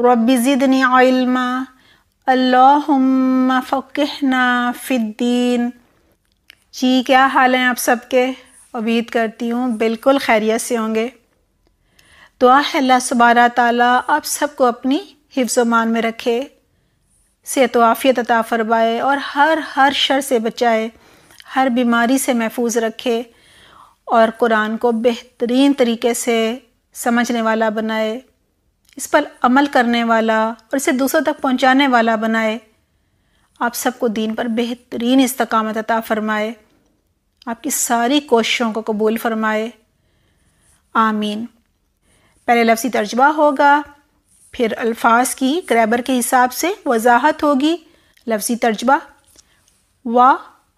रब ज़िदनी इल्मा अल्लाहुम्मा फ़क़िहना फ़िद्दीन जी क्या हाल हैं आप सबके उम्मीद करती हूँ बिल्कुल खैरियत से होंगे दुआ है अल्लाह सुबारा ताला आप सबको अपनी हिफ्जमान में रखे सेहत आफ़ियत अता फरमाए और हर हर शर से बचाए हर बीमारी से महफूज रखे और कुरान को बेहतरीन तरीके से समझने वाला बनाए इस पर अमल करने वाला और इसे दूसरों तक पहुंचाने वाला बनाए आप सबको दीन पर बेहतरीन इस्तकामत अता फरमाए आपकी सारी कोशिशों को कबूल फरमाए आमीन पहले लफ्सी तर्जबा होगा फिर अल्फाज की ग्रैबर के हिसाब से वजाहत होगी लफ्जी तर्जबा व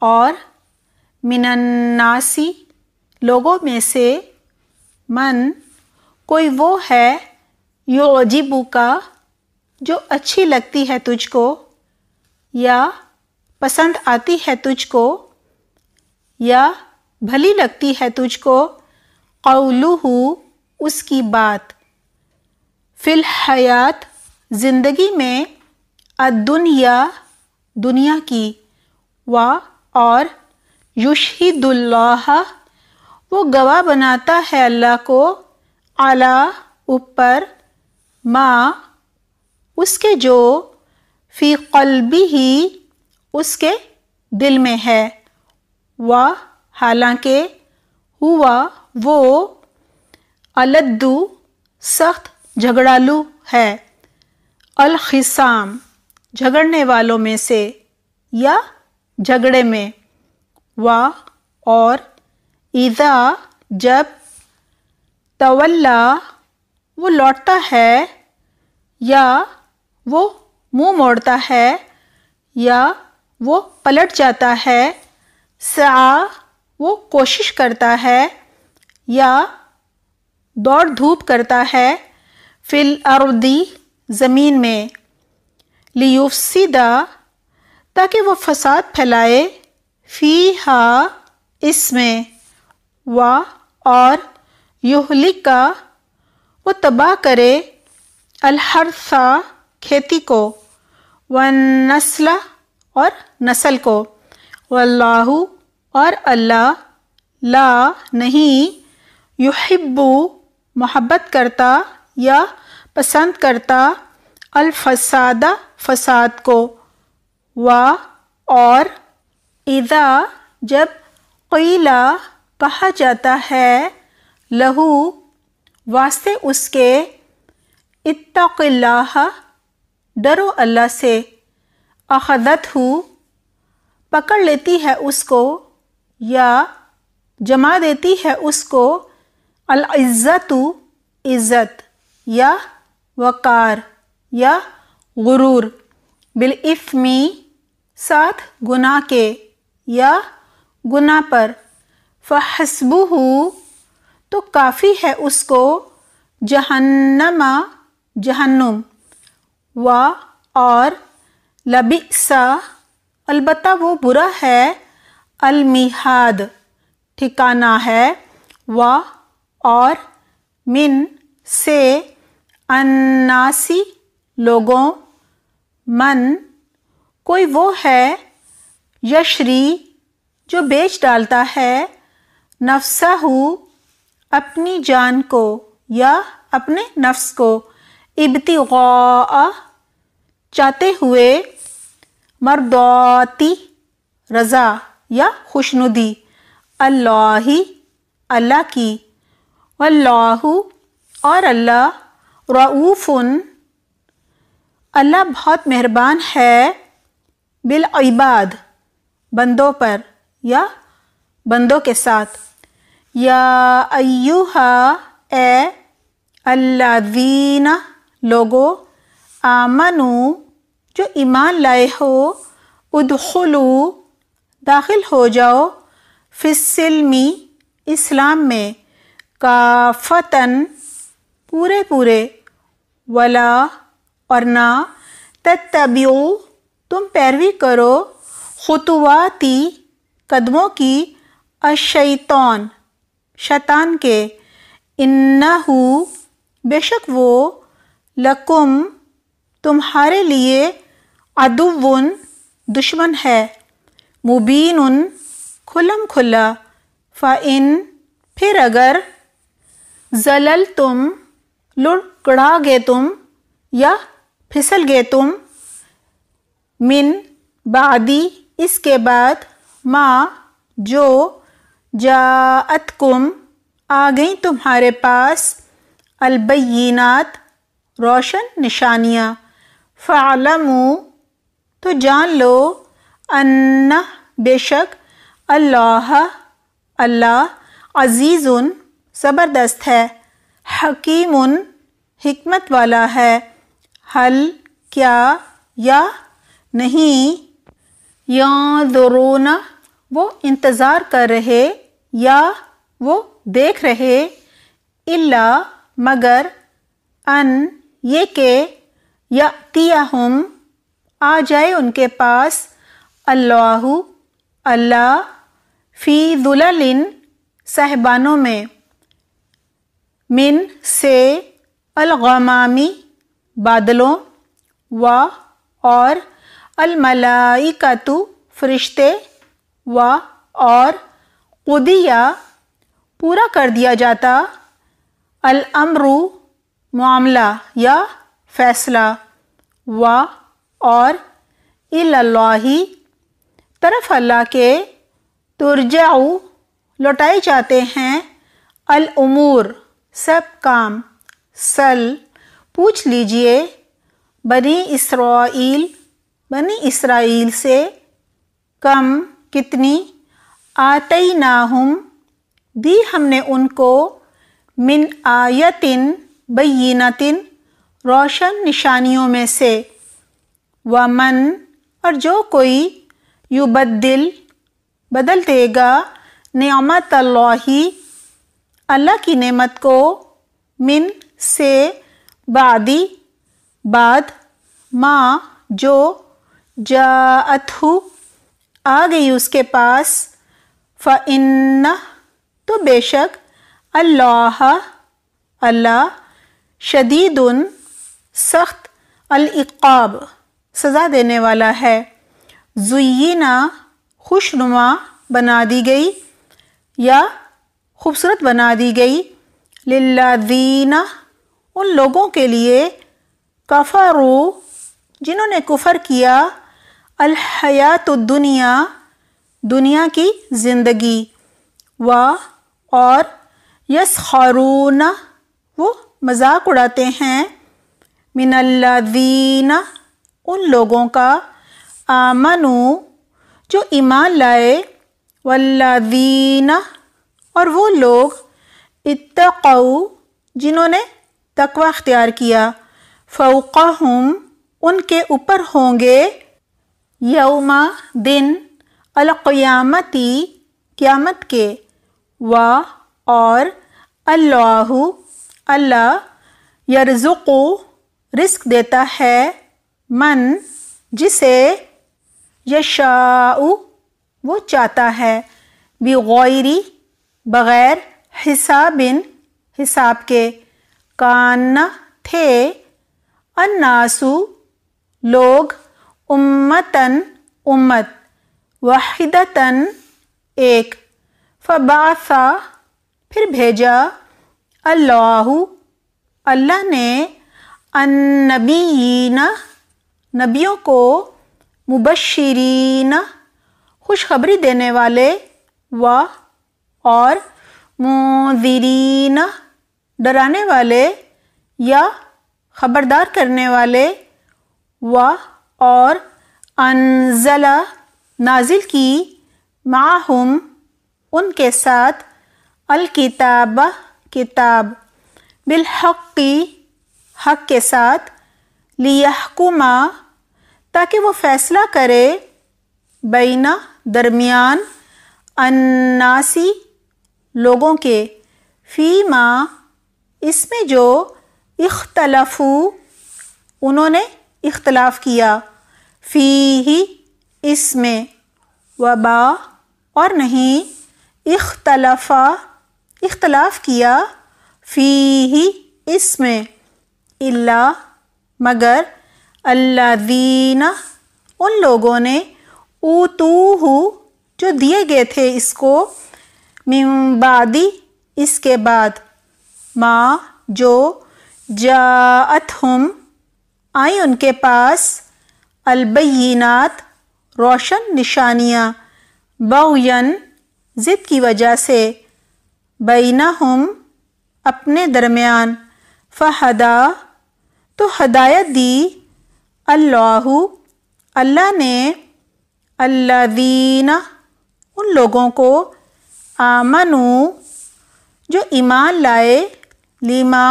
और मिनन्नासी लोगों में से मन कोई वो है का जो अच्छी लगती है तुझको या पसंद आती है तुझको या भली लगती है तुझको कौलूहू उसकी बात फिल हयात ज़िंदगी में अदुनिया दुनिया की व और युशीदुल्लाह वो गवाह बनाता है अल्लाह को आला ऊपर माँ उसके जो फ़ी कल्बी ही उसके दिल में है वह हालांकि हुआ वो अलद्दू सख्त झगड़ालू है अलखिसाम झगड़ने वालों में से या झगड़े में वाह और ईदा जब तवल्ला वो लौटता है या वो मुंह मोड़ता है या वो पलट जाता है सा वो कोशिश करता है या दौड़ धूप करता है फिल अरुदी ज़मीन में लियुफसीदा ताकि वो फसाद फैलाए फ़ी हा इसमें वा और युहली का वो तबाह करे अलहरसा खेती को व नस्ल और नस्ल को वल्लाहु और अल्लाह ला नहीं युहिब्बू मोहब्बत करता या पसंद करता अलफसादा फसाद को व और इदा जब क़ीला कहा जाता है लहू वास्ते उसके इत्तल्लाह डरो अल्लाह से अहदत हु पकड़ लेती है उसको या जमा देती है उसको अलज़्ज़तु इज़्ज़त या वक़ार या गुरूर बिलइफ़मी साथ गुना के या गुनाह पर फ़हसबू तो काफ़ी है उसको जहन्नमा जहन्नुम व और लबिसा अलबत् वो बुरा है अलमिहाद ठिकाना है व और मिन से अन्नासी लोगों मन कोई वो है यशरी जो बेच डालता है नफसा हूँ अपनी जान को या अपने नफ्स को इबती चाहते हुए मरदौती रज़ा या खुशनुदी अल्लाह अल्लाह की वल्लाहु और अल्लाह रऊफ़ुन अल्लाह बहुत मेहरबान है बिल इबाद बंदों पर या बंदों के साथ या अयुहा ए अल्लादीन लोगो आमनु जो ईमान लाए हो उदखलू दाखिल हो जाओ फिसलमी इस्लाम में काफतन पूरे पूरे वला और ना तत्तबियो तुम पैरवी करो खतवाती कदमों की अशैतान शैतान के इन्ना बेशक वो लकुम तुम्हारे लिए अदुवन दुश्मन है मुबीन उन खुलम खुला फ़ाइन फिर अगर जलल तुम लुड़कड़ा गए तुम या फिसल गए तुम मिन बादी इसके बाद माँ जो जाअतकुम आ गई तुम्हारे पास अलबैनात रोशन निशानियाँ फ़ालमू तो जान लो अन्ना बेशक अल्लाह अल्लाह अज़ीज़ ज़बरदस्त है हकीम हमत वाला है हल क्या या नहीं या दोरोना वो इंतज़ार कर रहे या वो देख रहे इल्ला मगर अन ये के या हम आ जाए उनके पास अल्लाह अल्लाह फ़ी दुलालिन सहबानों में मिन से अलगमामी बादलों व और अलमलाई का तो फरिश्ते व और कुदिया पूरा कर दिया जाता अल अमरु मामला या फैसला व और इल्लाही तरफ अल्लाह के तुरजाऊ लौटाए जाते हैं अल उमूर सब काम सल पूछ लीजिए बनी इसराइल बनी इसराइल से कम कितनी आतई नाहम दी हमने उनको मिन आयतिन बीनातिन रोशन निशानियों में से व मन और जो कोई युबद्दिल बदल देगा नमत अल्लाह की नेमत को मिन से बादी बाद माँ जो जाअतहु आ गई उसके पास फ़िन तो बेशक अल्लाह अल्लाह शदीद सख्त अलक़ाब सज़ा देने वाला है जुयना खुशनुमा बना दी गई या खूबसूरत बना दी गई लिल्लादीना उन लोगों के लिए कफ़ारू जिन्होंने कुफ़र किया अलहयात दुनिया दुनिया की ज़िंदगी व और यस खारून वो मजाक उड़ाते हैं मिनल्लादीन उन लोगों का आमनु जो ईमान लाए वल्लादीन और वो लोग इतकऊ जिन्होंने तकवा अख्तियार किया फ़ौक़हम उनके ऊपर होंगे यौमा दिन अलक़यामती क़यामत के व और अल्लाह अल्लाह यरजुको रिस्क देता है मन जिसे यशाऊ वो चाहता है बेगैरी बग़ैर हिसाबिन हिसाब के कान थे अन्नासु लोग उम्मतन उम्मत वाहिदतन एक फबासा फिर भेजा अल्लाह अल्लाह ने अनबीन नबियों को मुबशरीन खुशखबरी देने वाले व और मुजरीन डराने वाले या खबरदार करने वाले व और अनजला नाजिल की माहम उनके साथ अलकिताब किताब बिलहक़ी हक के साथ लियहकुमा ताकि वो फैसला करे बैना दरमियान अन्नासी लोगों के फ़ीमा इसमें जो इख्तलफू उन्होंने इख्तलाफ किया फ़ी ही इसमें वबा और नहीं इख्तलफा इख्तलाफ किया फ़ी ही इसमें इल्ला मगर अल्लादीना उन लोगों ने ऊतूहू जो दिए गए थे इसको मिम्बादी इसके बाद माँ जो जात हम आई उनके पास अलबीनात रोशन निशानियाँ बगयन ज़िद की वजह से बैना हम अपने दरमियान फ़हदा तो हदायत दी अल्लाह अल्लाह ने अल्लादीना उन लोगों को आमनू जो ईमान लाए लीमा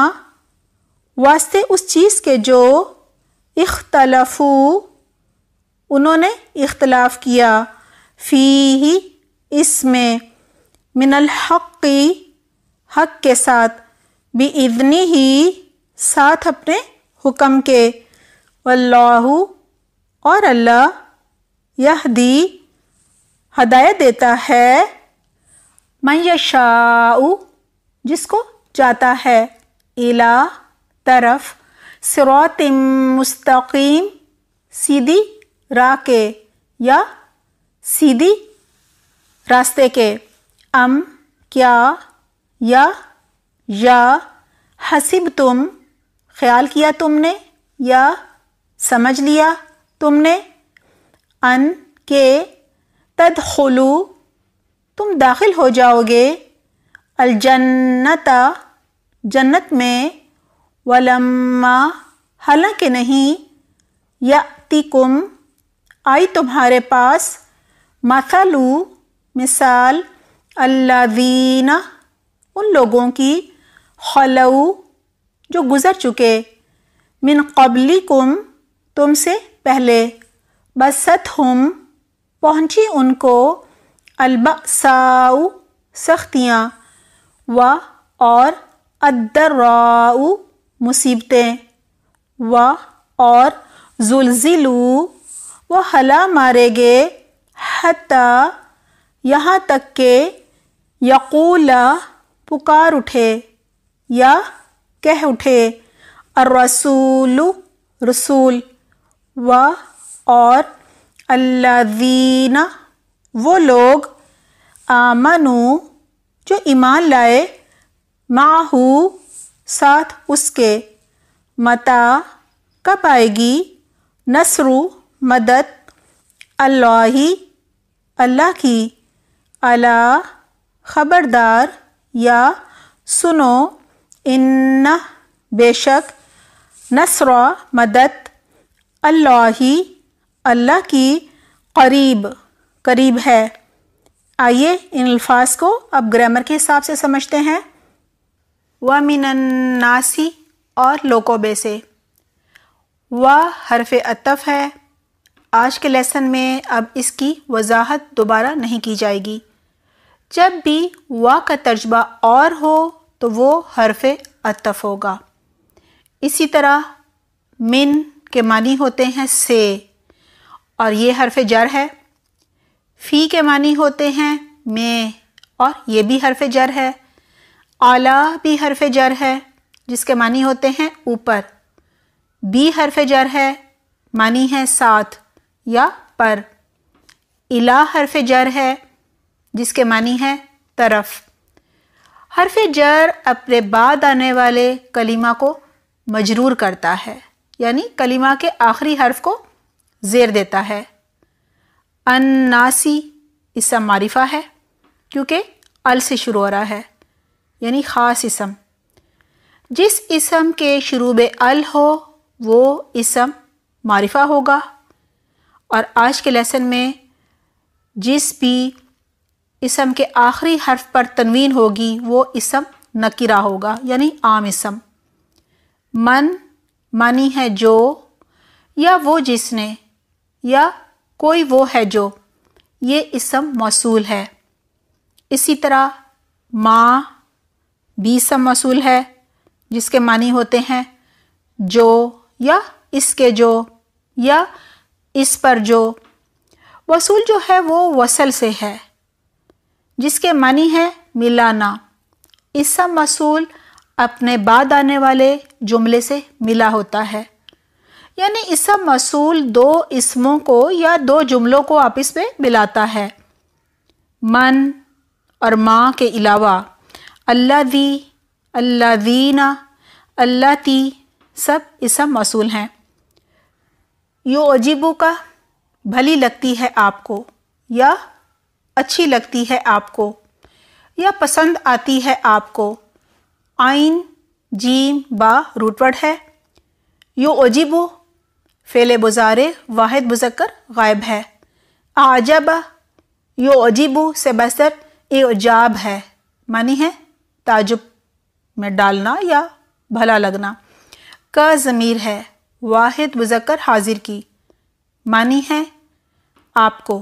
वास्ते उस चीज़ के जो इख्तलफू उन्होंने इख्तलाफ किया फ़ी ही इसमें मिनल हक़ हक़ के साथ भी इतनी ही साथ अपने हुक्म के वल्लाहु और अल्लाह यह दी हदायत देता है मैशाऊ जिसको जाता है इला तरफ सिरत मुस्तकीम सीधी के या सीधी रास्ते के अम क्या या या हसीब तुम ख्याल किया तुमने या समझ लिया तुमने अन के तद तदखलू तुम दाखिल हो जाओगे अलजन्नता जन्नत में वलम्मा हालांकि नहीं या तिकुम आई तुम्हारे पास मसलू मिसाल अल्लादीना उन लोगों की खलऊ जो गुज़र चुके मिन कबली कुम तुमसे पहले बसत हम पहुँची उनको अलबसाऊ सख्तियाँ व और अदर्राऊ मुसीबतें व और जुलजिलू वो हला मारेंगे हता यहाँ तक के यकूला पुकार उठे या कह उठे अर्रसूल रसूल व और अल्लादीना वो लोग आमनु जो ईमान लाए माहू साथ उसके मता कब आएगी नसरू मदद अल्लाही अल्लाह की अला ख़बरदार या सुनो इन बेशक नसर मदद अल्लाही अल्लाह की करीब करीब है आइए इन अल्फाज को अब ग्रामर के हिसाब से समझते हैं व मिनन्नासी और लोकोबे से व हरफ अतफ़ है आज के लेसन में अब इसकी वजाहत दोबारा नहीं की जाएगी जब भी वाह का तर्जबा और हो तो वो हरफ अतफ होगा इसी तरह मिन के मानी होते हैं से और ये हरफ जर है फ़ी के मानी होते हैं मे और ये भी हरफ जर है आला भी हरफ जर है जिसके मानी होते हैं ऊपर बी हरफ जर है मानी है साथ या पर इला हरफ जर है जिसके मानी है तरफ हरफ जर अपने बाद आने वाले कलीमा को मजरूर करता है यानी कलीमा के आखिरी हर्फ को जेर देता है अन्नासी इसम मारिफा है क्योंकि अल से शुरू हो रहा है यानी ख़ास इसम जिस इसम के शुरूब अल हो वो इसम मारिफा होगा और आज के लेसन में जिस भी इसम के आखिरी हर्फ पर तनवीन होगी वो इसम नकिरा होगा यानी आम इसम मन मानी है जो या वो जिसने या कोई वो है जो ये इसम मौसूल है इसी तरह माँ भी इसम मौसूल है जिसके मानी होते हैं जो या इसके जो या इस पर जो वसूल जो है वो वसल से है जिसके मानी है मिलाना इसका मसूल अपने बाद आने वाले जुमले से मिला होता है यानी इसका मसूल दो इसमों को या दो जुमलों को आपस में मिलाता है मन और माँ के अलावा अल्लाह दी अल्लाह दीना अल्लाह ती सब इसम वसूल हैं यो अजीबो का भली लगती है आपको या अच्छी लगती है आपको या पसंद आती है आपको आइन जीम बा रूटवर्ड है यो अजीबो फेले बुजारे वाहिद बुजकर गायब है आजबा यो अजीबो से बसर ए अजाब है मानी है ताजुब में डालना या भला लगना का ज़मीर है वाहिद मुजक्कर हाजिर की मानी है आपको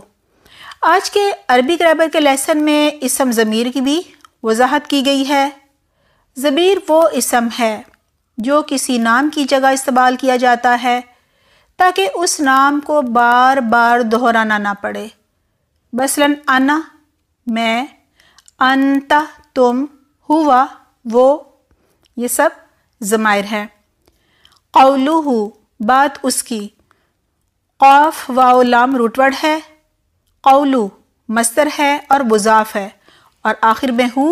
आज के अरबी ग्रामर के लेसन में इसम ज़मीर की भी वजाहत की गई है ज़मीर वो इसम है जो किसी नाम की जगह इस्तेमाल किया जाता है ताकि उस नाम को बार बार दोहराना ना पड़े मसलन अना मैं अनता तुम हुआ वो ये सब ज़मायर हैं कौलू बात उसकी कौफ वाओलाम रुटवड़ है कौलू मस्तर है और बुजाफ़ है और आखिर में हूँ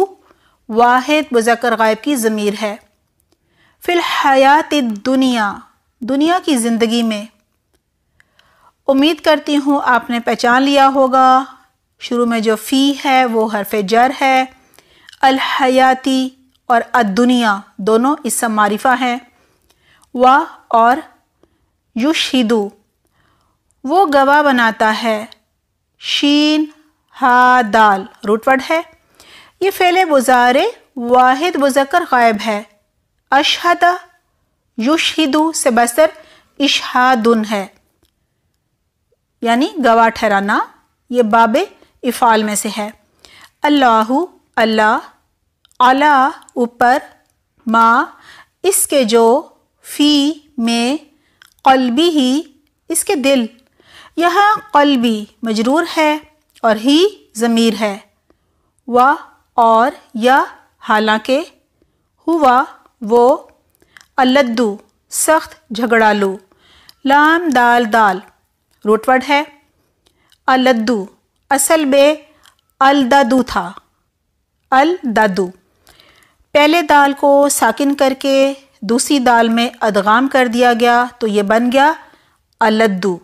वाहिद मुजक्र गायब की ज़मीर है फिल हयात दुनिया दुनिया की ज़िंदगी में उम्मीद करती हूँ आपने पहचान लिया होगा शुरू में जो फ़ी है वो हरफ जर है अलहयाती और अदुनिया दोनों इस मारिफा हैं वह और युशिदु वो गवाह बनाता है शीन हा दाल रूटवर्ड है ये फ़ैले बुजारे वाहिद मुजक्कर गायब है अशहद युशहिदु से बसर इशहादुन है यानी गवाह ठहराना ये बाब इफ़ाल में से है अल्लाह अल्लाह अला ऊपर माँ इसके जो फ़ी में कलबी ही इसके दिल यहाँ कलबी मजरूर है और ही ज़मीर है व और या हालांकि हुआ वो अलद्दू सख्त झगड़ालू लाम दाल दाल रोटवर्ड है अलद्दू असल में अलदादू था अलदादू पहले दाल को साकिन करके दूसरी दाल में अदगाम कर दिया गया तो ये बन गया अलद्दू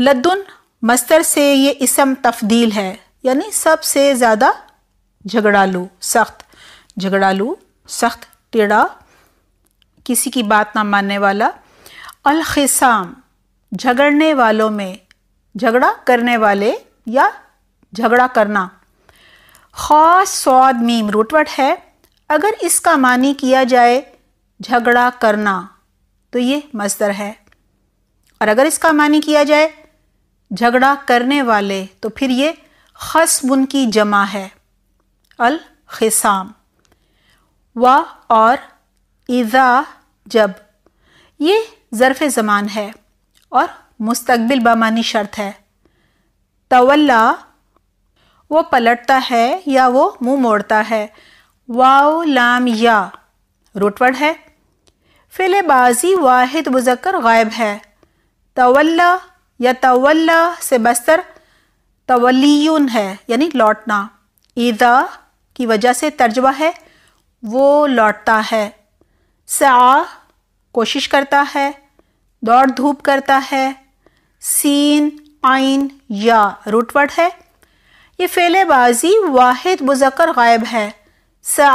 लद्दुन मस्तर से ये इसम तफदील है यानी सबसे ज़्यादा झगड़ालू सख्त झगड़ालू सख्त टेढ़ा किसी की बात ना मानने वाला अलखिसाम झगड़ने वालों में झगड़ा करने वाले या झगड़ा करना ख़ास स्वाद मीम रुटवट है अगर इसका मानी किया जाए झगड़ा करना तो ये मजदर है और अगर इसका मानी किया जाए झगड़ा करने वाले तो फिर ये खसबुन की जमा है अल खिसाम व और इज़ा जब ये ज़रफ़ ज़मान है और मुस्तबिल बामानी शर्त है तवल्ला वो पलटता है या वो मुंह मोड़ता है वाओ लाम या रूटवर्ड है फ़िल बाजी वाहिद मुजक्र गायब है तवल्ला या तवल्ला से बस्तर तवलीन है यानी लौटना ईदा की वजह से तर्जबा है वो लौटता है सा कोशिश करता है दौड़ धूप करता है सीन आइन या रूटवर्ड है ये फेले बाजी वाहिद मुजक्र गायब है सा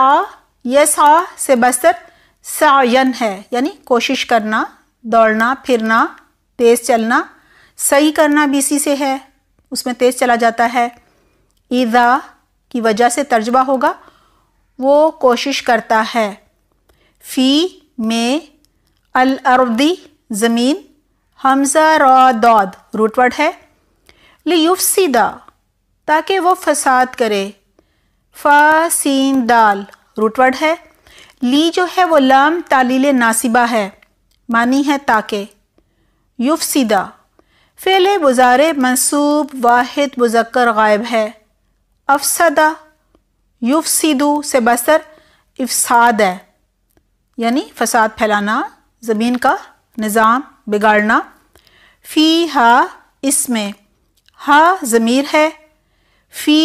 सा से बस्तर सायन है यानी कोशिश करना दौड़ना फिरना तेज़ चलना सही करना भी इसी से है उसमें तेज़ चला जाता है ईदा की वजह से तर्जबा होगा वो कोशिश करता है फ़ी में अल अरदी ज़मीन हमजा रौद रूटवर्ड है लियुफसीदा ताकि वो फसाद करे सीन दाल रूटवर्ड है ली जो है वो लाम तालील नासिबा है मानी है ताके युफसिदा फ़ेल बुजारे मनसूब वाहिद मुजक्र गायब है अफसदा युफसिदु से बसर इफसाद है यानी फसाद फैलाना ज़मीन का निज़ाम बिगाड़ना फ़ी हा इसमें हा ज़मीर है फ़ी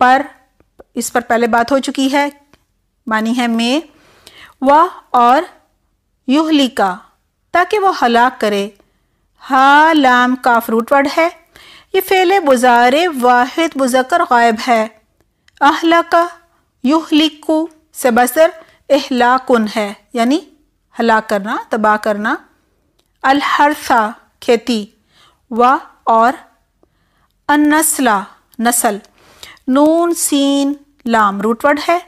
पर इस पर पहले बात हो चुकी है मानी है मे वह और युहलिका ताकि वो हलाक करे हा लाम काफ रूट वर्ड है ये फेले बुजारे वाहिद मुजक्र गायब है अहलाका युहलिकु से बसर अहलाकुन है यानी हलाक करना तबाह करना अलहरसा खेती व और अनसला नसल नून सीन लाम रूटवर्ड है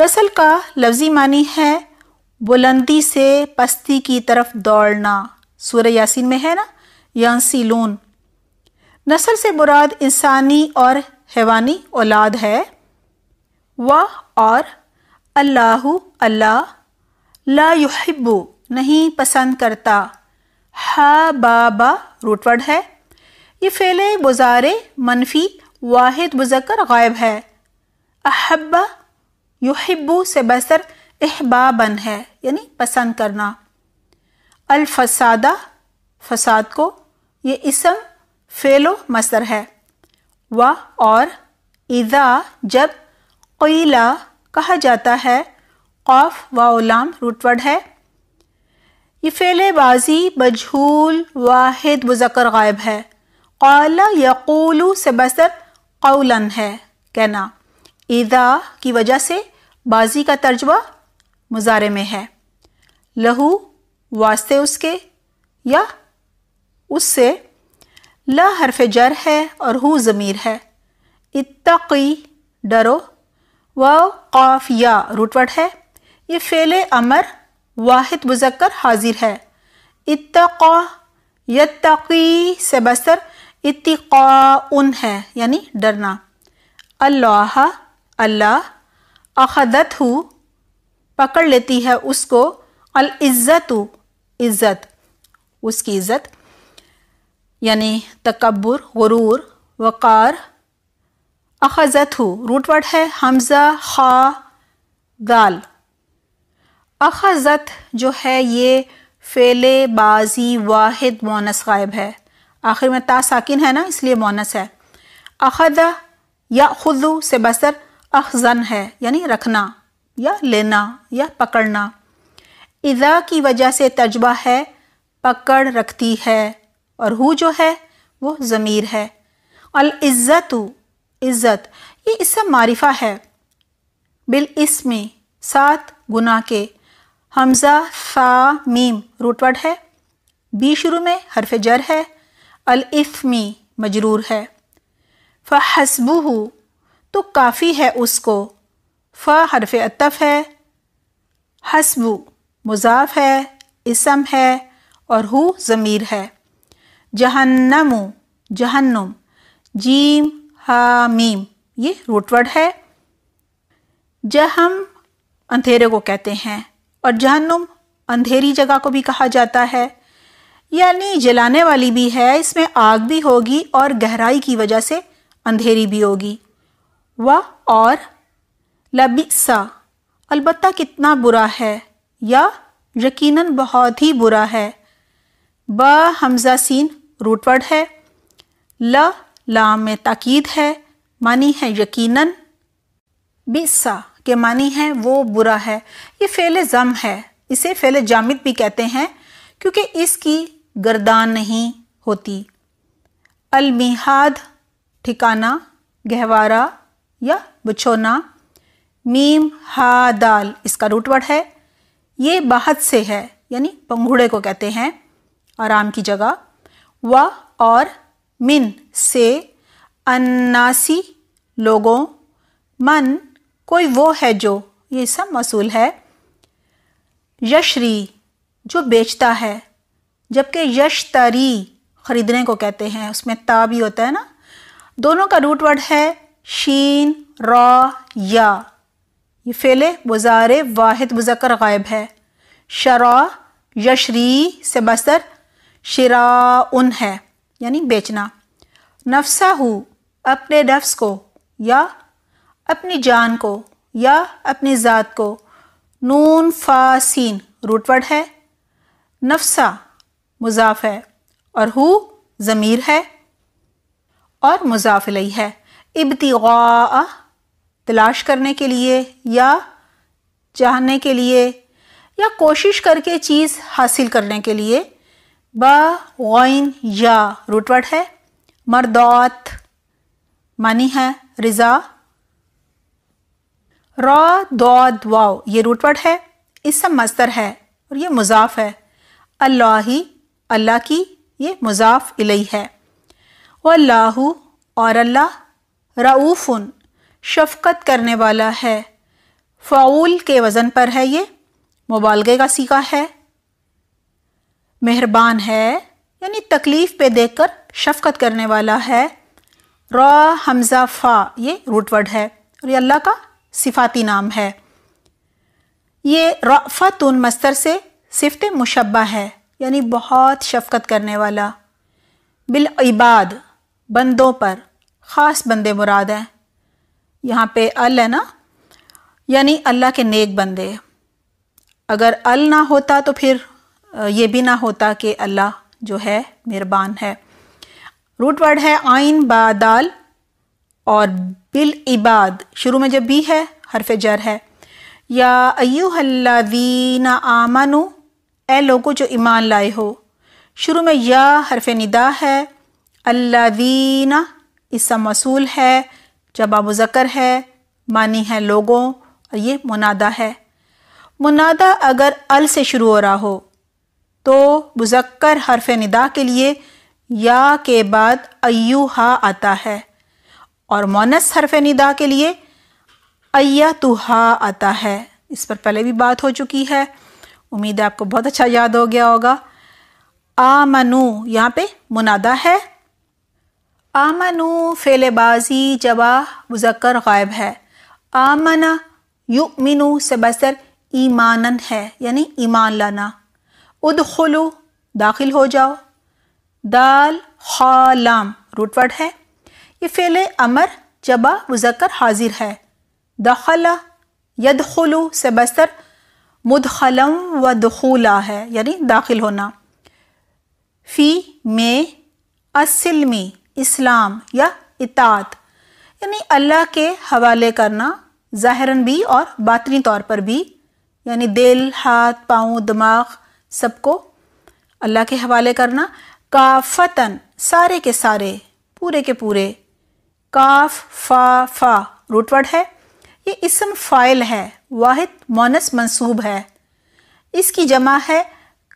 रसल का लफ्ज़ी मानी है बुलंदी से पस्ती की तरफ दौड़ना सूर्य यासिन में है ना लून नस्ल से मुराद इंसानी और हैवानी औलाद है वाह और अल्लाह अल्लाह ला युहिब्बु नहीं पसंद करता हा बा रूटवर्ड है ये फेले बुजारे मनफी वाहिद मुजक्कर गायब है अहब्बा युहिबू से बसर अहबाबन है यानी पसंद करना अलफसादा फसाद को ये इसम फेलो मसर है व और इज़ा जब क़ीला कहा जाता है कौफ व ओलाम रूटवर्ड है ये फेलेबाजी बाजी मजहूल वाहिद मुजक्र गायब है कौला यकूलू से बसर कौलन है कहना ईदा की वजह से बाजी का तर्जबा मुजारे में है लहू वास्ते उसके या उससे ल हरफ जर है और हु ज़मीर है इतकी डरो व काफ या रुटवट है ये फ़ेल अमर वाहिद मुजक्कर हाजिर है इतका यत्तकी से बस्तर इतिका उन है यानी डरना अल्लाह अल्लाह अखदत हु पकड़ लेती है उसको अल इज़्ज़त इज़्ज़त उसकी इज़्ज़त यानी तकबर गुरूर वक़ार अखजत हु रूटवर्ड है हमज़ा खा दाल अखजत जो है ये फेले बाजी वाहिद मोनस गायब है आखिर में ता साकिन है ना इसलिए मोनस है अखद या खुदू से बसर अखजन है यानी रखना या लेना या पकड़ना इज़ा की वजह से तजबा है पकड़ रखती है और हु जो है वो ज़मीर है अल इज़्ज़त इज़्ज़त ये इसम मारिफा है बिल इसमें सात गुना के हमज़ा सा मीम रूटवर्ड है बी शुरू में हरफ जर है अल इसमी मजरूर है फ़हसबू तो काफ़ी है उसको फ़ हरफ अतफ है हसबू मुजाफ है इसम है और हु ज़मीर है जहन्नम जहन्नुम जीम हामीम ये रूटवर्ड है जहम अंधेरे को कहते हैं और जहन्नुम अंधेरी जगह को भी कहा जाता है यानी जलाने वाली भी है इसमें आग भी होगी और गहराई की वजह से अंधेरी भी होगी व और लबिसा अलबत्ता कितना बुरा है या यकीनन बहुत ही बुरा है ब हमजा सीन रूटवर्ड है ल लाम में ताकीद है मानी है यकीनन बिसा के मानी है वो बुरा है ये फेले ज़म है इसे फेले जामिद भी कहते हैं क्योंकि इसकी गर्दान नहीं होती अलमिहाद ठिकाना गहवारा या बिछोना मीम हा दाल इसका रूटवर्ड है ये बाहत से है यानी पंघूड़े को कहते हैं आराम की जगह व और मिन से अन्नासी लोगों मन कोई वो है जो ये सब मसूल है यशरी जो बेचता है जबकि यशतरी ख़रीदने को कहते हैं उसमें ता भी होता है ना दोनों का रूट वर्ड है शीन रा या ये फेले बुज़ार वाहिद मुजक्र गायब है शरा यशरी से बसर शरा उन है यानी बेचना नफ्सा हो अपने नफ्स को या अपनी जान को या अपनी ज़ात को नून फासीन रूटवर्ड है नफसा मुजाफ है और हु ज़मीर है और मुजाफिलई है इब्तिगा तलाश करने के लिए या चाहने के लिए या कोशिश करके चीज़ हासिल करने के लिए बाइन या रुटवट है मर्दात मानी है रिज़ा रॉ दौद वाओ ये रुटवट है इसम मस्तर है और ये मुजाफ है अल्लाह अल्लाह की ये मुजाफ इलाई है वल्लाहू और अल्लाह रऊफ़ुन शफ़क़त करने वाला है फ़ाउल के वज़न पर है ये मुबालगे का सीखा है मेहरबान है यानी तकलीफ़ पे देखकर शफ़क़त करने वाला है रा हमज़ा फ़ा ये रूटवर्ड है और ये अल्लाह का सिफाती नाम है ये रफ़तुन मस्तर से सिफत मुशबा है यानी बहुत शफ़क़त करने वाला बिल इबाद बंदों पर ख़ास बंदे मुराद हैं यहाँ पे अल है ना यानी अल्लाह के नेक बंदे अगर अल ना होता तो फिर ये भी ना होता कि अल्लाह जो है मेहरबान है रूट वर्ड है आइन बादाल और बिल इबाद शुरू में जब भी है हरफ जर है या अयुहल्लावीन आमनु ए लोगो जो ईमान लाए हो शुरू में या हरफ निदा है अल्लावीना इसम मसूल है जबा मुजक्र है मानी है लोगों और ये मुनादा है मुनादा अगर अल से शुरू हो रहा हो तो मुजक्र हरफ निदा के लिए या के बाद अयू हा आता है और मोनस हरफ निदा के लिए अया तो हा आता है इस पर पहले भी बात हो चुकी है उम्मीद है आपको बहुत अच्छा याद हो गया होगा आ मनु यहाँ पे मुनादा है आमनु फेलेबाजी जवाह मुजक्कर गायब है आमना युमिनु से बसर ईमानन है यानी ईमान लाना उदखलु दाखिल हो जाओ दाल खालाम रूटवर्ड है ये फेल अमर जबा मुजक्कर हाजिर है दखला यदखलु से बसर मुदखलम व दखूला है यानी दाखिल होना फ़ी में असिल में इस्लाम या इतात यानी अल्लाह के हवाले करना ज़ाहरन भी और बातनी तौर पर भी यानी दिल हाथ पाँव दिमाग सबको अल्लाह के हवाले करना काफ़तन सारे के सारे पूरे के पूरे काफ फा फा रूटवर्ड है ये इसम फ़ाइल है वाहिद मोनस मंसूब है इसकी जमा है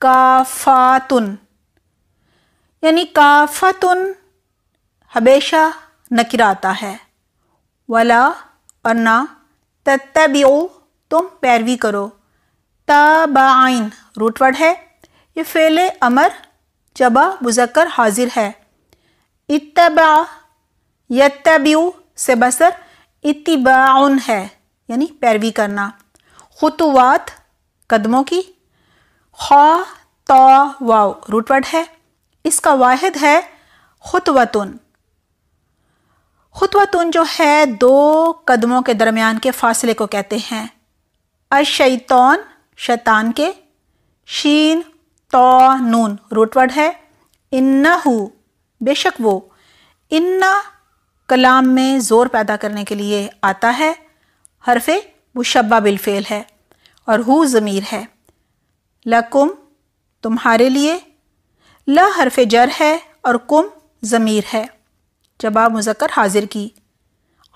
काफ़ातुन यानी काफ़तुन हमेशा नकिर आता है वला और ना तत्तबियो तुम पैरवी करो तबाइन रूटवर्ड है ये फेल अमर जबा मुजक्कर हाजिर है इतबा यत्तबियो से बसर इतिबाउन है यानी पैरवी करना खतवात कदमों की खा तो वाव रूटवर्ड है इसका वाहिद है खुतवतुन खुतवातून जो है दो कदमों के दरमियान के फासले को कहते हैं अशैतौन शैतान के शीन तो नून रूटवर्ड है इन्ना हु बेशक वो इन्ना कलाम में ज़ोर पैदा करने के लिए आता है हरफ मुशबा बिलफेल है और हु ज़मीर है लकुम तुम्हारे लिए ल हरफे जर है और कुम ज़मीर है जवाब मुजक्र हाजिर की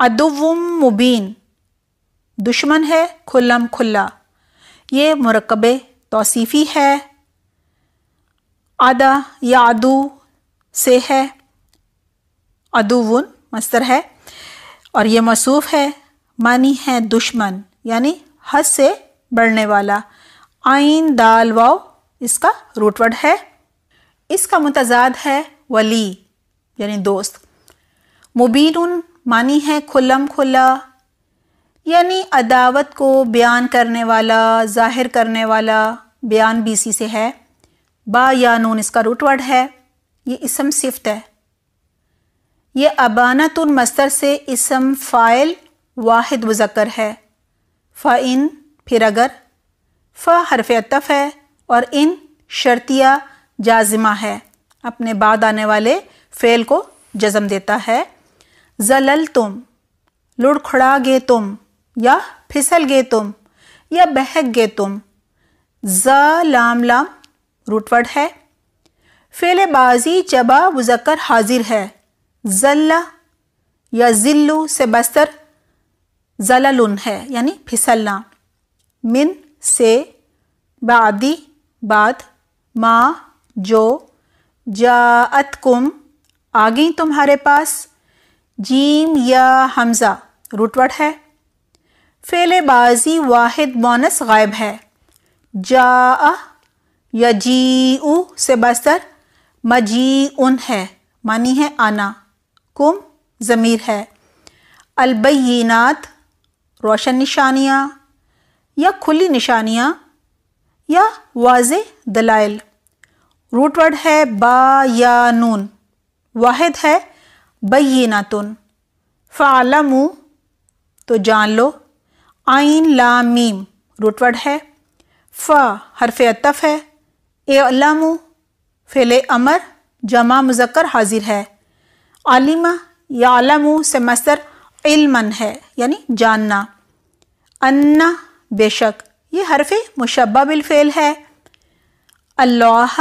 अदुवम मुबीन दुश्मन है खुल्लम खुल्ला ये मरकब तोसीफ़ी है आदा या अदू से है अदुवन मस्तर है और ये मसूफ़ है मानी है दुश्मन यानी हद से बढ़ने वाला आइन दाल वाव इसका रूटवर्ड है इसका मुतजाद है वली यानी दोस्त उन मानी है खुलम खुला यानी अदावत को बयान करने वाला जाहिर करने वाला बयान बीसी से है बा या नून इसका रूटवर्ड है ये इसम सिफ्त है ये अबानतुल मस्तर से इसम फ़ाइल वाहिद मुजक्र है फ़ाइन फिर अगर फ़ हरफ अतफ है और इन शर्तिया जाजिमा है अपने बाद आने वाले फ़ेल को जज़म देता है जलल तुम लुड़खड़ा गे तुम या फिसल गे तुम या बहक गे तुम ज लाम लाम रूटवर्ड है फेलेबाजी बाजी चबा मुजक्कर हाजिर है जल्ला या जिल्लू से बस्तर जललुन है यानी फिसलना मिन से बादी बाद माँ जो जात कुम आ गई तुम्हारे पास जीम या हमज़ा रुटवट है फेलेबाजी बाजी वाहिद मोनस गायब है जा या जी उ से बस्तर मजी उन है मानी है आना कुम ज़मीर है अलबीनात रोशन निशानियाँ या खुली निशानियाँ या वाज दलाइल रूटवर्ड है बा या नून वाहिद है बैनातुन फ़ालमू तो जान लो आइन ला मीम रूटवर्ड है फ़ हरफ अतफ़ है एलमू फ़िल अमर जमा मुजक्र हाजिर है आलिमा या आलमू से मसर इल्मन है यानी जानना अन्ना बेशक ये हरफ मुशबा बिलफ़ेल है अल्लाह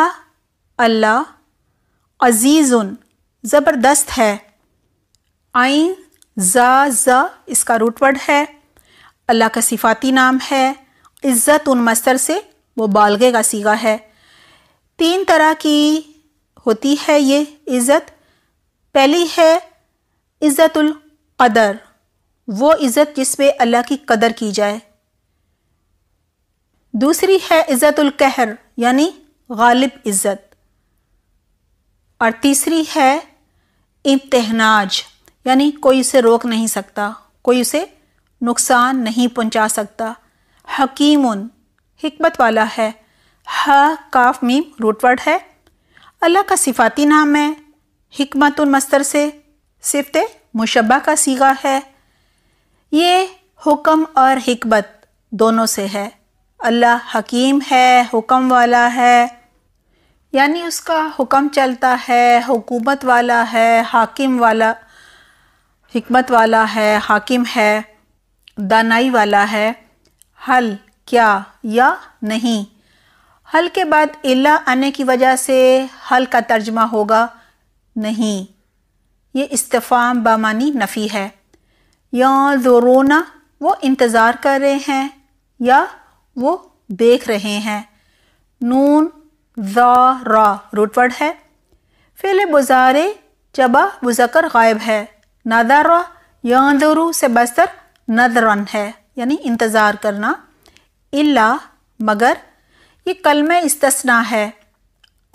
अल्लाह अजीज़ुन ज़बरदस्त है आई जा ज़ा इसका रूटवर्ड है अल्लाह का सिफाती नाम है इज़्ज़त उन मस्तर से वो बालगे का सीगा है तीन तरह की होती है ये इज़्ज़त पहली है इज़्ज़तुल कदर वो इज़्ज़त जिस पे अल्लाह की कदर की जाए दूसरी है इज़्ज़तुल कहर यानी गालिब इज़्ज़त और तीसरी है इम्तहनाज यानी कोई उसे रोक नहीं सकता कोई उसे नुकसान नहीं पहुंचा सकता हकीम हमत वाला है ह काफ मीम रूटवर्ड है अल्लाह का सिफाती नाम है हमत मस्तर से सिफत मुशबा का सीगा है ये हुक्म और हमत दोनों से है अल्लाह हकीम है हुक्म वाला है यानी उसका हुक्म चलता है हुकूमत वाला है हाकिम वाला हमत वाला है हाकिम है दानाई वाला है हल क्या या नहीं हल के बाद इला आने की वजह से हल का तर्जमा होगा नहीं ये इस्तफ़ाम बामानी नफ़ी है या जोरोना वो इंतज़ार कर रहे हैं या वो देख रहे हैं नून ज़ा रा है फिल बुज़ारे जबा बुज़कर गायब है नदर यांदुरु से बस्तर नदरन है यानी इंतज़ार करना इल्ला मगर ये कल में इस्तना है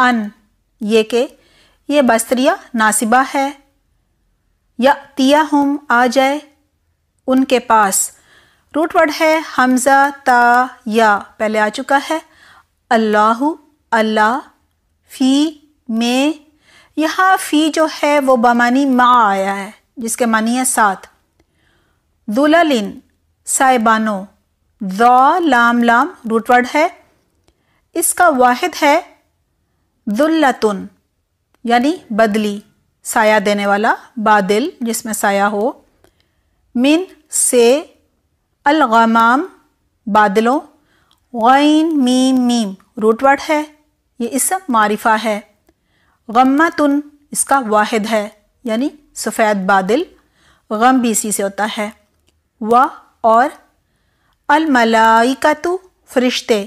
अन ये के ये बस्तरिया नासिबा है या तिया हम आ जाए उनके पास रूटवर्ड है हमज़ा ता या पहले आ चुका है अल्लाह अल्लाह फ़ी में यहाँ फ़ी जो है वो बमानी माँ आया है जिसके मानी है सात दुलालिन साइबानो लाम लाम रूटवर्ड है इसका वाहिद है दुल्लतुन यानी बदली साया देने वाला बादल जिसमें साया हो मिन से अलगमाम बादलों गैन मीम मीम रूटवर्ड है ये इसम मारिफा है गम्मा तुन इसका वाहिद है यानी सफ़ेद बादल गम भी इसी से होता है व और अलमलाइकातु फरिश्ते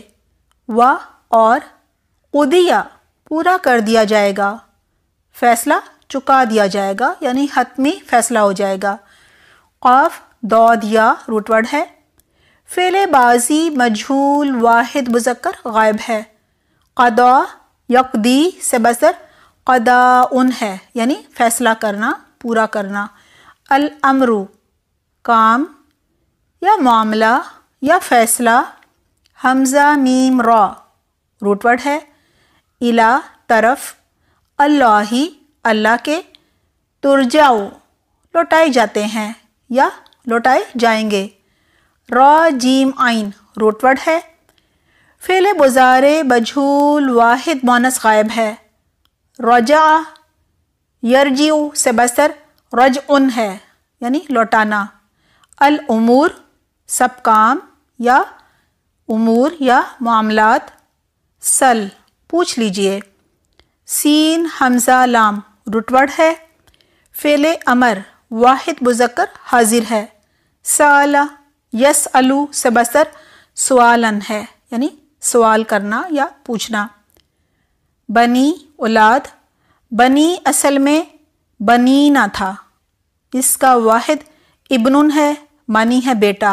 व और उदिया पूरा कर दिया जाएगा फैसला चुका दिया जाएगा यानी हतमी फैसला हो जाएगा ऑफ दौद या रूटवर्ड है फेलेबाजी मजहूल वाहिद मुजक्कर गायब है कदा यकदी से बसर कदा उन है यानी फ़ैसला करना पूरा करना अल अमरु काम या मामला या फैसला हमज़ा मीम रॉ रूट है इला तरफ अल्लाह अल्लाह के तुरजाओ लौटाए जाते हैं या लौटाए जाएंगे रॉ जीम आइन रूट है फेले बुजारे बजहूल वाहिद मोनस गायब है रोजा यरजीऊ से बसर रज उन है यानी लौटाना अल उमूर सब काम या उमूर या मामलात सल पूछ लीजिए सीन हमजा लाम रुटवड़ है फेले अमर वाहिद मुजक्र हाजिर है साला यस अलू से बसर सवालन है यानी सवाल करना या पूछना बनी औलाद बनी असल में बनी ना था इसका वाहिद इबन है मानी है बेटा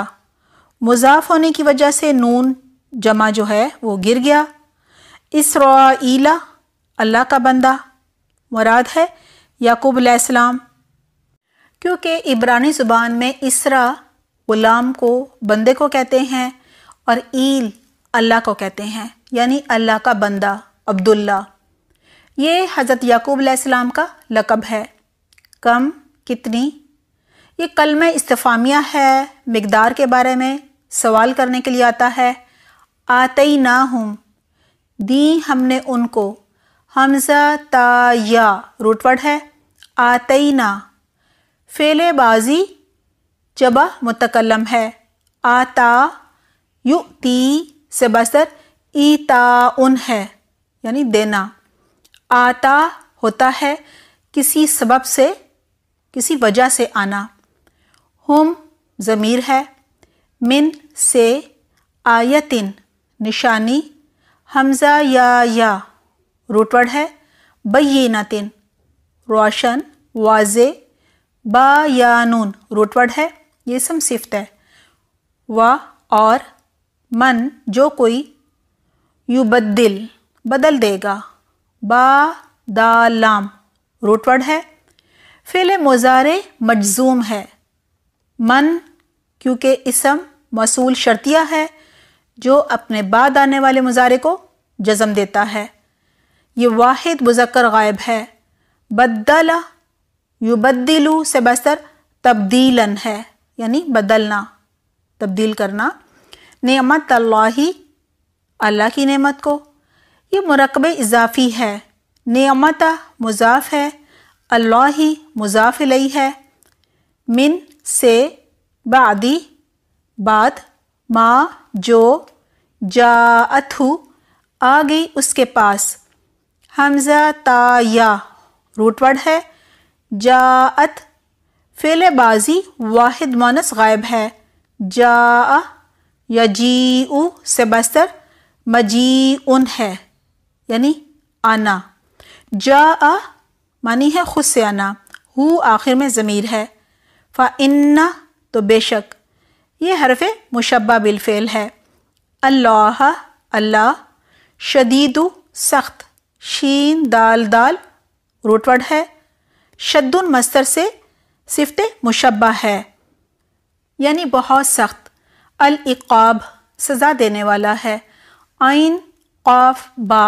मुजाफ होने की वजह से नून जमा जो है वो गिर गया इसराइला अल्लाह का बंदा मुराद है याकूब अलैहिस्सलाम क्योंकि इब्रानी ज़ुबान में इसरा ग़ुलाम को बंदे को कहते हैं और ईल अल्लाह को कहते हैं यानी अल्लाह का बंदा अब्दुल्ला ये हज़रत याकूब आसमाम का लकब है कम कितनी ये कलम इस्तफ़ामिया है मकदार के बारे में सवाल करने के लिए आता है आते ना हम दी हमने उनको हमजा ताया रूटवर्ड है आते ना फेले बाजी जबा मुतकलम है आता यु ती से बसर ई ता उन है यानी देना आता होता है किसी सबब से किसी वजह से आना हम ज़मीर है मिन से आयतिन निशानी हमज़ा या या रोटवड़ है बैनातिन रोशन वाज बा या नून रूटवर्ड है ये सम सिफ्त है व और मन जो कोई युबद्दिल बदल देगा बा दा लाम है फेल मुजारे मजजूम है मन क्योंकि इसम मसूल शर्तिया है जो अपने बाद आने वाले मुजारे को जज़म देता है ये वाहिद मुजक्र गायब है बदला बदलु से बस्तर तब्दीलन है यानी बदलना तब्दील करना नमत अल्लाह अल्लाह की नेमत को ये मरकब इजाफ़ी है नियमत मुजाफ है अल्लाह ही मुजाफ लई है मिन से बादी बाद माँ जो जा आ गई उसके पास हमजा ता या रूटवर्ड है जा फेल बाजी वाहिद मानस गायब है जा उ से बस्तर मजी उन है यानी आना जा आ मानी है खुद से आना हु आखिर में ज़मीर है फा इन्ना तो बेशक ये हरफ मुशबा बिलफेल है अल्लाह अल्लाह शदीदु सख्त शीन दाल दाल रोटवड़ है शद्दुन मस्तर से सिफत मुशबा है यानी बहुत सख्त अलइकाब सज़ा देने वाला है आइन क़ाफ बा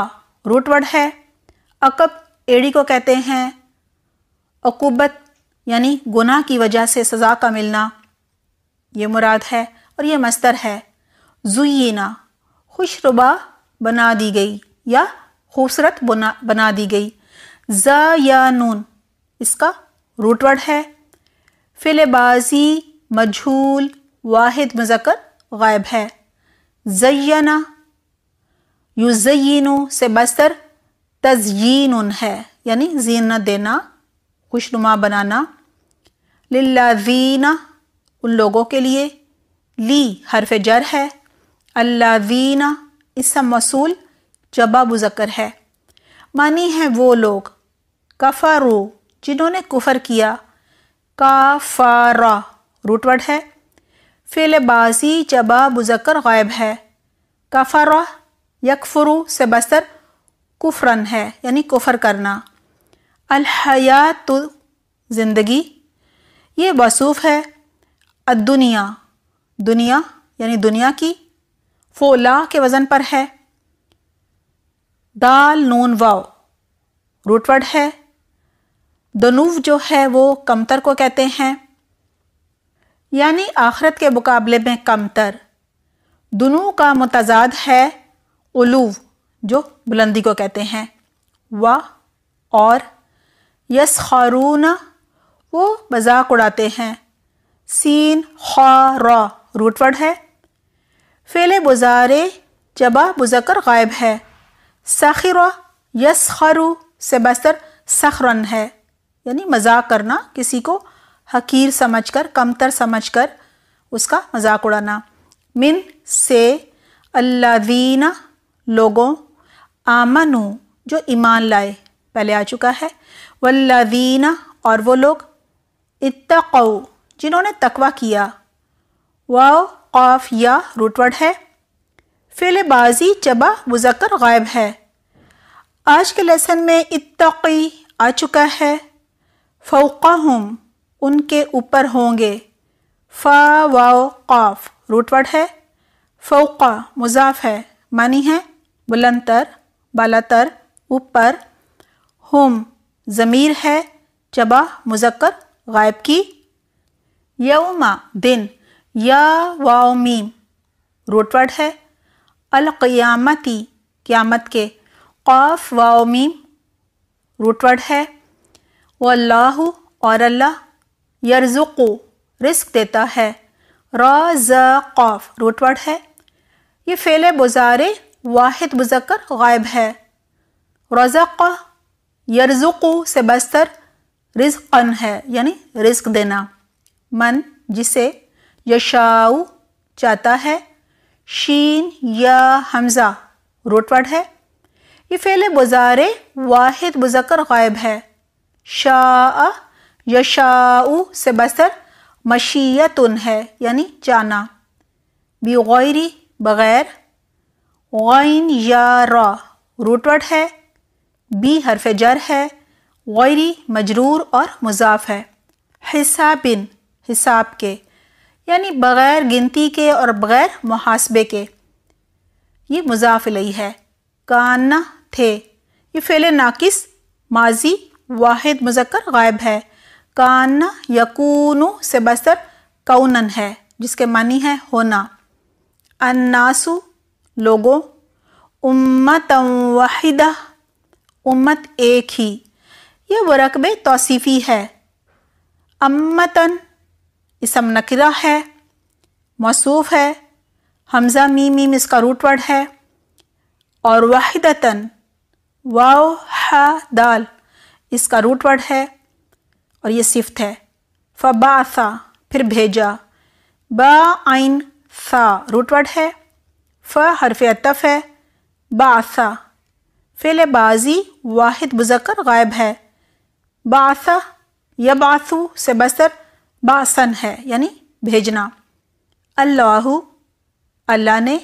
रूटवर्ड है अकब एड़ी को कहते हैं अकूबत यानी गुनाह की वजह से सज़ा का मिलना ये मुराद है और ये मस्तर है जुयना खुशरुबा बना दी गई या खूबसूरत बना बना दी गई ज या नून इसका रूटवर्ड है फिलबाजी मजहूल वाहिद मज़कर गायब है जयना युजयीनु से बस्तर तजयीन है यानी जीना देना खुशनुमा बनाना लीना उन लोगों के लिए ली हरफ जर है अल्लावीना इसका मसूल जबा बुजकर है मानी है वो लोग रू जिन्होंने कुफ़र किया काफ़ारा रूटवर्ड है फ़िलबाजी जबा बुजकर गायब है कफ़ारा यकफ़ुरु से बसर कुफरन है यानी कुफर करना अलहयात ज़िंदगी ये वसूफ़ है अदुनिया दुनिया यानी दुनिया की फोला के वज़न पर है दाल नून वाव रूटवर्ड है दनूव जो है वो कमतर को कहते हैं यानी आखरत के मुकाबले में कमतर दुनू का मतजाद है उलूव जो बुलंदी को कहते हैं व और यस खारून वो मजाक उड़ाते हैं सीन खा रूट है फेल बुजारे जबा बुजकर गायब है सखिर यस खारू से बस्तर सखरन है यानी मजाक करना किसी को हकीर समझकर कमतर समझकर उसका मजाक उड़ाना मिन से अल्लादीना लोगों आमनु जो ईमान लाए पहले आ चुका है वल्लवीना और वो लोग इतक़ जिन्होंने तकवा किया व या रूटवर्ड है फ़िलबाजी चबा मुजक्र गायब है आज के लेसन में इतकी आ चुका है फ़ौका हम उनके ऊपर होंगे फ़ा वाओ कौफ रूटवर्ड है फ़ौका मुजाफ है मानी है बुलंदर बालातर ऊपर हम ज़मीर है चबा मुजक्कर गायब की यौमा दिन या वाओ रोटवर्ड है अलक़यामती क़्यामत के क़ाफ वाओ रोटवर्ड है वल्लाहु और अल्लाह यरजुको रिस्क देता है रज़ क़ाफ रोटवर्ड है ये फेले बुज़ारे वाहिद मुजक्कर गायब है रज़क़ यरजुक़ से बस्तर रिजकन है यानी रिस्क देना मन जिसे यशाऊ चाहता है शीन या हमज़ा रोटवर्ड है ये फेल बुजारे वाहिद मुजक्कर गायब है शा यशाऊ से बसर मशीयतन है यानी जाना बेगैरी बग़ैर वाइन या रा रूटवर्ड है बी हरफ जर है वरी मजरूर और मुजाफ है हिस्सा बिन हिसाब के यानी बग़ैर गिनती के और बग़ैर मुहासबे के ये मुजाफिलई है काना थे ये फेल नाकिस माजी वाहिद मुजक्कर गायब है काना यकून से बसर कौनन है जिसके मानी है होना अन्नासु लोगों उम्मत वाहिदा उम्मत एक ही यह वरकब तोसीफ़ी है अम्मतन इसम नकरा है मौसूफ़ है हमज़ा मीम मीम इसका रूटवर्ड है और वाहिदतन वाओ हा दाल इसका रूटवर्ड है और ये सिफ्त है फबा फिर भेजा बा आइन सा रूटवर्ड है फ़ हरफ अतफ़ है बासा फ़िल बाजी वाहिद मुजक्र गायब है बासा या बासू से बसर बासन है यानी भेजना अल्लाह अल्लाह ने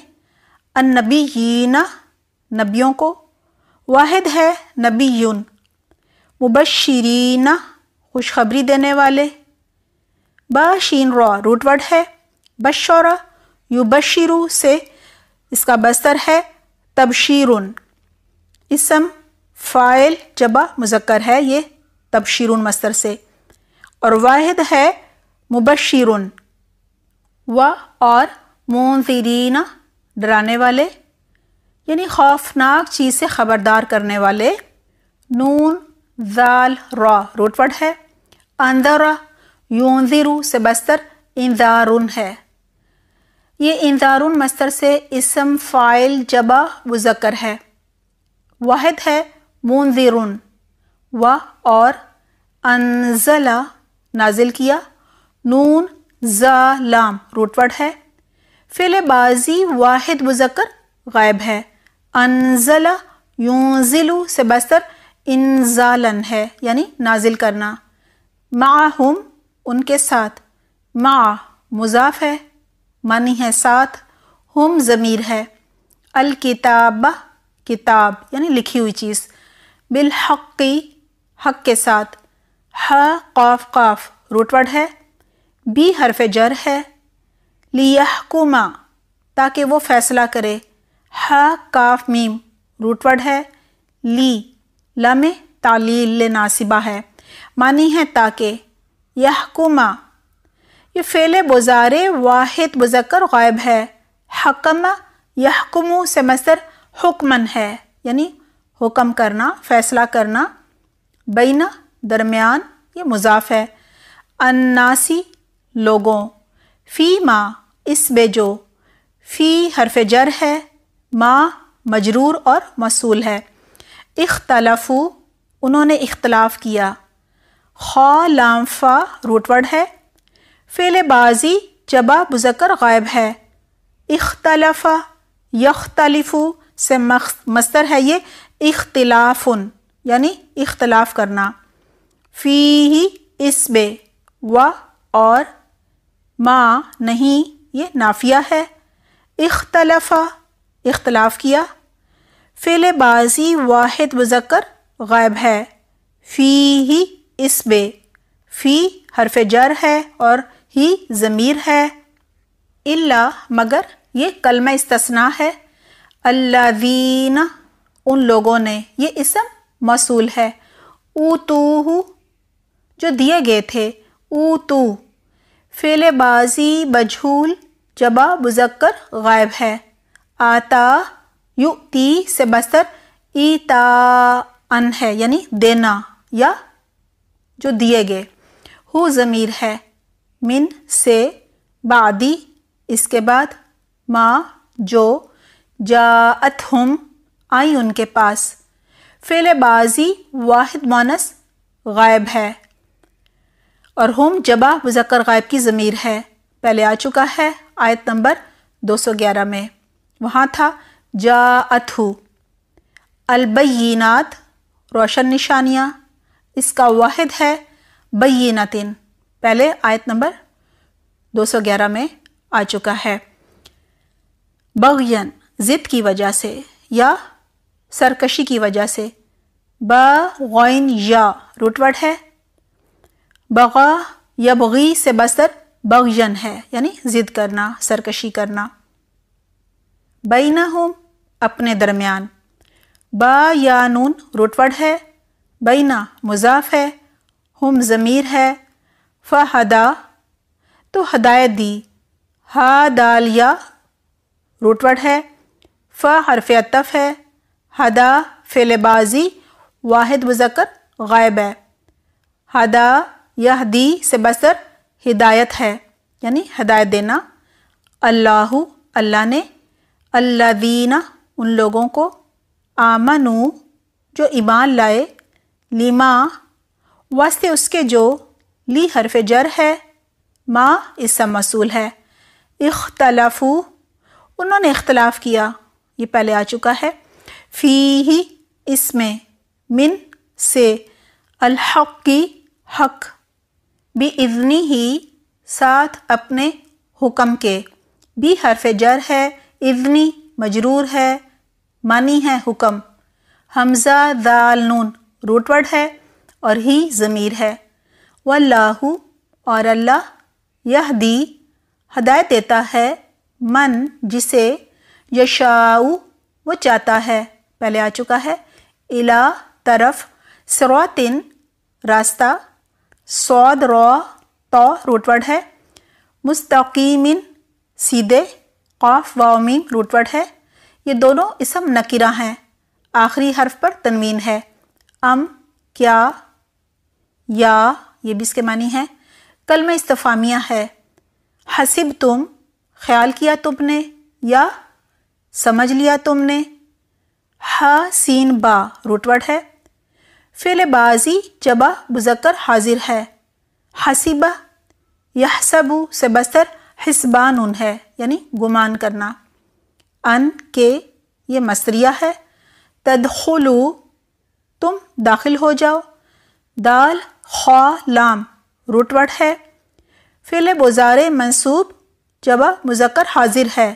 अन्नबीना नबियों को वाहिद है नबीन मुबशरीना खुशखबरी देने वाले बशीन रॉ रूटवर्ड है बशरा युबशिरु से इसका बस्तर है तबशीरुन इसम फ़ाइल जबा मुजक्कर है ये तबशीरुन मस्तर से और वाहिद है मुबशरुन व और मोन डराने वाले यानी खौफनाक चीज़ से ख़बरदार करने वाले नून जाल रॉ रोटवर्ड है अंदर यूनज़िरू से बस्तर इंदारुन है ये इंदारुन मस्तर से इसम फ़ाइल जबा मुजक्र है वाहिद है मुनजरुन वाह और अनजला नाजिल किया नून ज़ा लाम रूटवर्ड है फिल बाजी वाहिद मुजक्र गायब है अनजला यूजिलु से बस्तर इनज़ालन है यानी नाजिल करना माहुम उनके साथ मा मुजाफ है मानी है साथ होम ज़मीर है अल किताब किताब यानी लिखी हुई चीज़ बिल हक के साथ ह काफ काफ रूटवर्ड है बी हरफ जर है लियाकुमा ताकि वो फ़ैसला करे ह काफ मीम रूटवर्ड है ली लम तालील नासिबा है मानी है ताकि यहकुमा ये फ़ेल बुज़ारे वाहिद मुजक्र गायब है हकम यहकुम से मसर हुक्मन है यानी हुक्म करना फ़ैसला करना बीना दरमियान ये मुजाफ है अन्नासी लोगों फ़ी माँ इस बेजो फ़ी हरफ जर है माँ मजरूर और मसूल है इख्तलफू उन्होंने इख्तलाफ किया खा लामफा रूटवर्ड है फ़ेल बाजी जबा मुजक्र गायब है इख्तलफ़ा यख्तलिफ़ु से मस्तर है ये इख्तलाफुन यानी इख्तलाफ करना फ़ी ही बे व और माँ नहीं ये नाफिया है इख्तलफ़ा इख्तलाफ किया फ़िल बाजी वाहिद मुजक्र गायब है फ़ी ही इस बे फ़ी हरफ जर है और ही ज़मीर है इल्ला मगर ये कलमा इस्तना है अल्लादीन उन लोगों ने ये इसम मसूल है तू जो दिए गए थे ऊ ऊतू फेलेबाजी बजहूल जबा बुजक्कर गायब है आता यु ती से बस्तर ईता अन है यानी देना या जो दिए गए हु ज़मीर है मिन से बादी इसके बाद माँ जो जात हम आई उनके पास फ़िल बाजी वाहिद मानस गायब है और हम जबा मुजक्र गायब की ज़मीर है पहले आ चुका है आयत नंबर 211 में वहाँ था जा अथु अलबीनात रोशन निशानियाँ इसका वाहिद है बीनातिन पहले आयत नंबर 211 में आ चुका है बगयन ज़िद की वजह से या सरकशी की वजह से बगैन या रूटवर्ड है बगा या बगी से बस्तर बगयन है यानी ज़िद करना सरकशी करना बैना होम अपने दरमियान बा या नून रूटवर्ड है बैना मुजाफ है हम ज़मीर है फ़हदा तो हदायत दी हा दाल या है फ़ हरफ अतफ है हदा फेलेबाजी वाहिद मुजक्र गायब है हदा यह दी से बसर हिदायत है यानी हदायत देना अल्लाह अल्लाह ने अल्लादीना उन लोगों को आमनू जो ईमान लाए लिमा वास्ते उसके जो ली हरफ जर है माँ इसम मसूल है इख्तलाफू उन्होंने इख्तलाफ किया ये पहले आ चुका है फ़ी ही इसमें मिन से अलहक की हक भी इजनी ही साथ अपने हुक्म के भी हरफ जर है इजनी मजरूर है मानी है हुक्म हमज़ा दाल नून रूटवर्ड है और ही ज़मीर है वल्लाहु और अल्लाह यह दी हदायत देता है मन जिसे यशाऊ वो चाहता है पहले आ चुका है इला तरफ सरोतिन रास्ता सौद रौ तो रूटवर्ड है मुस्तकीमिन सीधे कौफ वाउमिन रूटवर्ड है ये दोनों इसम नकिरा हैं आखिरी हर्फ पर तनवीन है अम क्या या ये भी इसके मानी है कल में इस्तफ़ामिया है हसीब तुम ख्याल किया तुमने या समझ लिया तुमने हा सीन बा रूटवर्ड है फिल बाजी जबा बुजकर हाजिर है हसीबा यह सबू से बस्तर हिसबान उन है यानी गुमान करना अन के ये मसरिया है तदखलू तुम दाखिल हो जाओ दाल खा लाम रूट है फिल बुजार मंसूब जब मुजक्र हाजिर है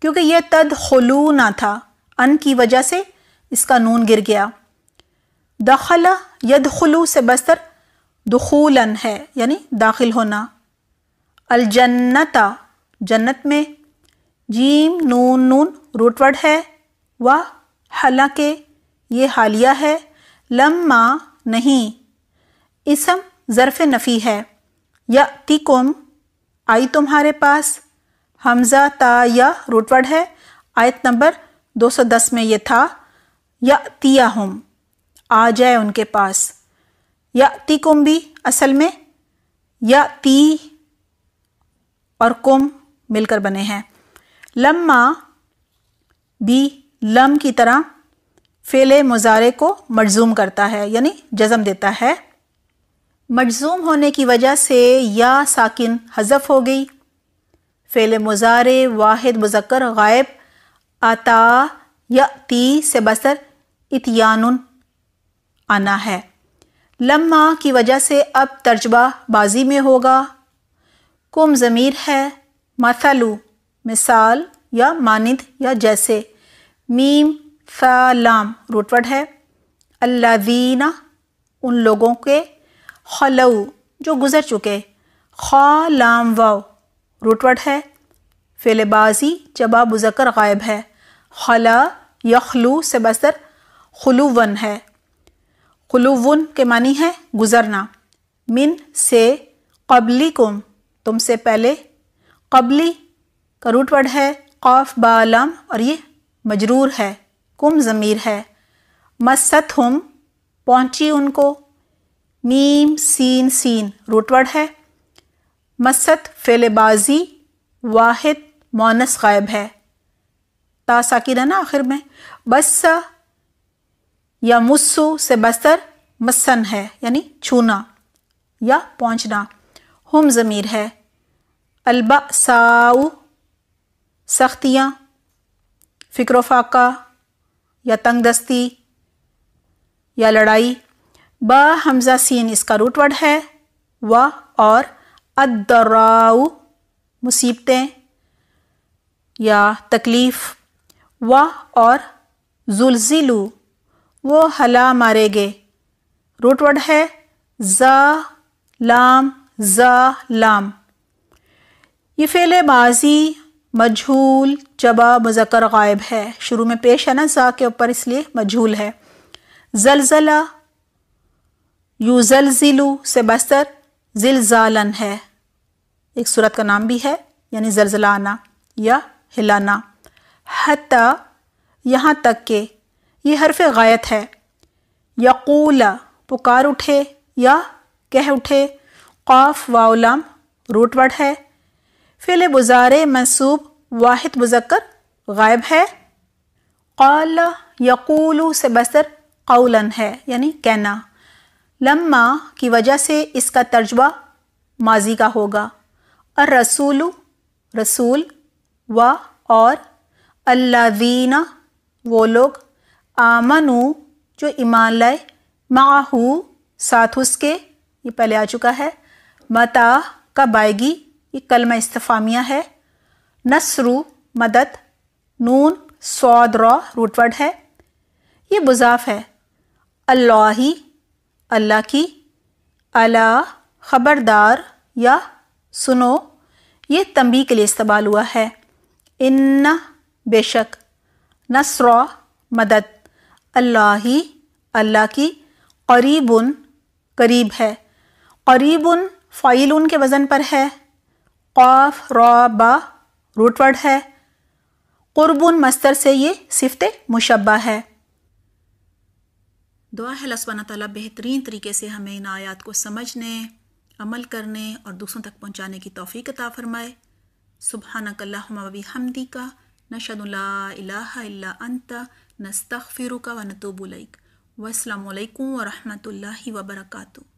क्योंकि यह तद खलू ना था अन की वजह से इसका नून गिर गया दखला यद खलू से बस्तर दुख़ूलन है यानी दाखिल होना अलजन्नता जन्नत में जीम नून नून रूटवर्ड है वह हालांकि ये हालिया है लम्मा नहीं इसम ज़रफ़ नफ़ी है या तिकुम आई तुम्हारे पास हमज़ा ता या रूटवर्ड है आयत नंबर 210 में ये था या तिया हम आ जाए उनके पास या ती कुम भी असल में या ती और कुम मिलकर बने हैं लम्मा भी लम की तरह फेले मुजारे को मज़ूम करता है यानी जज़म देता है मजजूम होने की वजह से या साकिन हजफ हो गई फ़ेल मुजारे वाहिद मुजक्र गायब आता या ती से बसर इतियान आना है लम्मा की वजह से अब तर्जबा बाजी में होगा कुम ज़मीर है मसलू मिसाल या मानद या जैसे मीम सलाम रुटवट है अल्लादीना उन लोगों के खलऊ जो गुज़र चुके खा लाम वाव रुटवट है फेलेबाजी जबा बुज़कर गायब है खला यखलू से बसर खलुवन है खलुवन के मानी है गुज़रना मिन से कबली कुम तुमसे पहले कबली का रुटवट है कौफ बालम और ये मजरूर है कुम ज़मीर है मसत हम पहुँची उनको मीम सीन सीन रूट है मसत फेलेबाजी वाहिद मोनस गायब है ता है ना आखिर में बस या मुस्सू से बस्तर मसन है यानी छूना या पहुंचना हम ज़मीर है अलबा साऊ सख्तियाँ फ़िक्र फाका या तंग दस्ती या लड़ाई ब हमज़ा सीन इसका रूट वर्ड है व और अदराउ मुसीबतें या तकलीफ़ व और जुलजिलू वो हला मारे गए रूट वर्ड है ज़ा लाम ज़ा लाम ये फ़ेल माजी मजहूल जबा मुजक्र गायब है शुरू में पेश है ना ज़ा के ऊपर इसलिए मजहूल है जलजला ज़िलू से बस्तर जिलजालन है एक सूरत का नाम भी है यानी जलजलाना या हिलाना हता यहाँ तक के ये हरफ गायत है यक़ूल पुकार उठे या कह उठे कौफ वाउलम रूटवर्ड है फिल बुजार मनसूब वाहिद मुजक्कर गायब है कौल यकूलू से बसर कौलन है यानी कहना लम्मा की वजह से इसका तर्जबा माजी का होगा और रसूल रसूल व और अल्लादीना वो लोग आमनु जो ईमान लय माहू साथ उसके ये पहले आ चुका है मता का बायगी ये कलमा इस्तफामिया है नसरु मदद नून सौद रॉ रूटवर्ड है ये बुजाफ़ है अल्लाही अल्लाह की अला ख़बरदार या सुनो ये तंबी के लिए इस्तेमाल हुआ है इन बेशक नसरा मदद अल्लाह ही अल्लाह की करीबन करीब है करीबन फ़ाइल उन के वज़न पर है क़ाफ रा बा रूटवर्ड है क़ुरबन मस्तर से ये सिफत मुशबा है दुआ है लस्वाना तला बेहतरीन तरीके से हमें इन आयात को समझने अमल करने और दूसरों तक पहुँचाने की तोफ़ी अता फ़रमाए नकल्लाबी हमदी का न अंत नस्तफ़िर का व नतूबलक वालकम वरहमल वबरकू